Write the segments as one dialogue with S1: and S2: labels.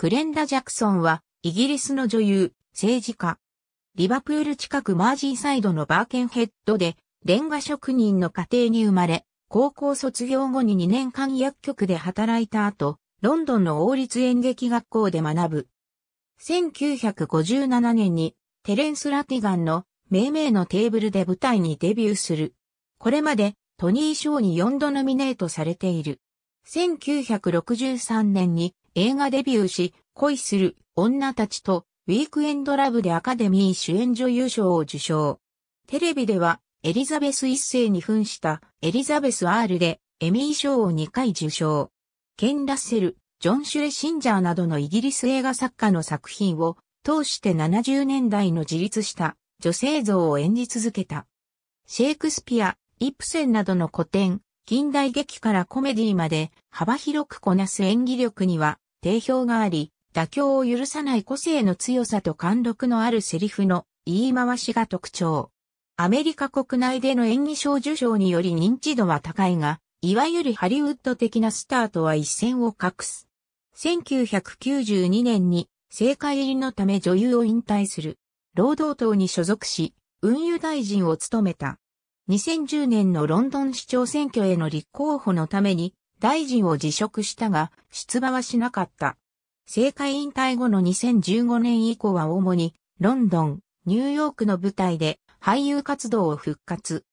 S1: クレンダ・ジャクソンは、イギリスの女優、政治家。
S2: リバプール近くマージーサイドのバーケンヘッドで、レンガ職人の家庭に生まれ、高校卒業後に2年間薬局で働いた後、ロンドンの王立演劇学校で学ぶ。1957年に、テレンス・ラティガンの、命名のテーブルで舞台にデビューする。これまで、トニー賞に4度ノミネートされている。1963年に映画デビューし、恋する女たちとウィークエンドラブでアカデミー主演女優賞を受賞。テレビではエリザベス一世に扮したエリザベス R でエミー賞を2回受賞。ケン・ラッセル、ジョン・シュレ・シンジャーなどのイギリス映画作家の作品を通して70年代の自立した女性像を演じ続けた。シェイクスピア、イプセンなどの古典、近代劇からコメディまで幅広くこなす演技力には定評があり、妥協を許さない個性の強さと貫禄のあるセリフの言い回しが特徴。アメリカ国内での演技賞受賞により認知度は高いが、いわゆるハリウッド的なスターとは一線を画す。1992年に政界入りのため女優を引退する。労働党に所属し、運輸大臣を務めた。2010年のロンドン市長選挙への立候補のために大臣を辞職したが、出馬はしなかった。政界引退後の2015年以降は主に、ロンドン、ニューヨークの舞台で俳優活動を復活。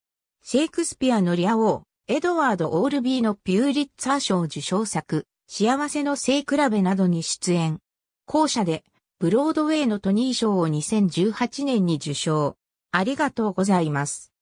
S2: シェイクスピアのリア王、エドワード・オールビーのピューリッツァー賞受賞作、幸せの性比べなどに出演。後者で、ブロードウェイのトニー賞を2018
S1: 年に受賞。ありがとうございます。